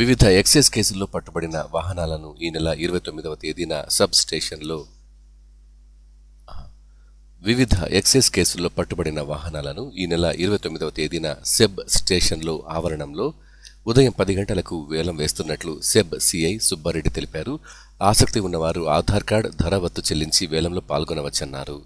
వివిధ ఎక్సైజ్ కేసుల్లో పట్టుబడిన వాహనాలను ఈ నెల ఇరవై తొమ్మిదవ తేదీన సబ్ స్టేషన్లో వివిధ ఎక్సైజ్ కేసుల్లో పట్టుబడిన వాహనాలను ఈ నెల ఇరవై తొమ్మిదవ తేదీన సెబ్ స్టేషన్లో ఆవరణంలో ఉదయం పది గంటలకు వేలం వేస్తున్నట్లు సెబ్ సిఐ సుబ్బారెడ్డి తెలిపారు ఆసక్తి ఉన్నవారు ఆధార్ కార్డ్ ధర వత్తు చెల్లించి వేలంలో పాల్గొనవచ్చన్నారు